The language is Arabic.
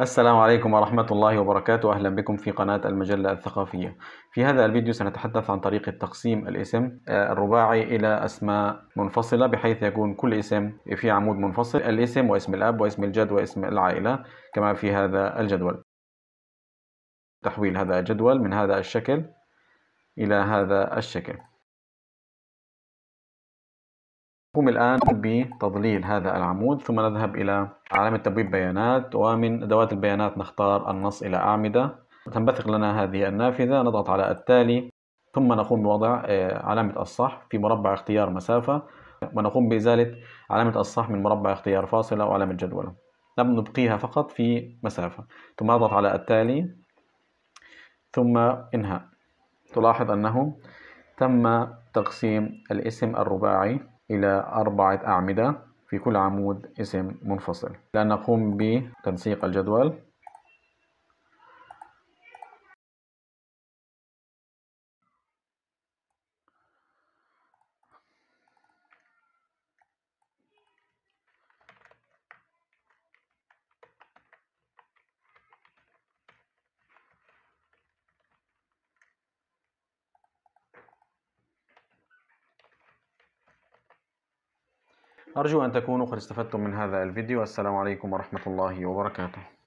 السلام عليكم ورحمة الله وبركاته أهلا بكم في قناة المجلة الثقافية في هذا الفيديو سنتحدث عن طريقة تقسيم الاسم آه، الرباعي إلى أسماء منفصلة بحيث يكون كل اسم في عمود منفصل الاسم واسم الأب واسم الجد واسم العائلة كما في هذا الجدول تحويل هذا الجدول من هذا الشكل إلى هذا الشكل نقوم الآن بتضليل هذا العمود ثم نذهب إلى علامة تبويب بيانات ومن أدوات البيانات نختار النص إلى أعمدة تنبثق لنا هذه النافذة نضغط على التالي ثم نقوم بوضع آه، علامة الصح في مربع اختيار مسافة ونقوم بإزالة علامة الصح من مربع اختيار فاصلة وعلامة جدولة نبقيها فقط في مسافة ثم نضغط على التالي ثم انهاء تلاحظ أنه تم تقسيم الاسم الرباعي إلى أربعة أعمدة في كل عمود اسم منفصل الآن نقوم بتنسيق الجدول أرجو أن تكونوا قد استفدتم من هذا الفيديو والسلام عليكم ورحمة الله وبركاته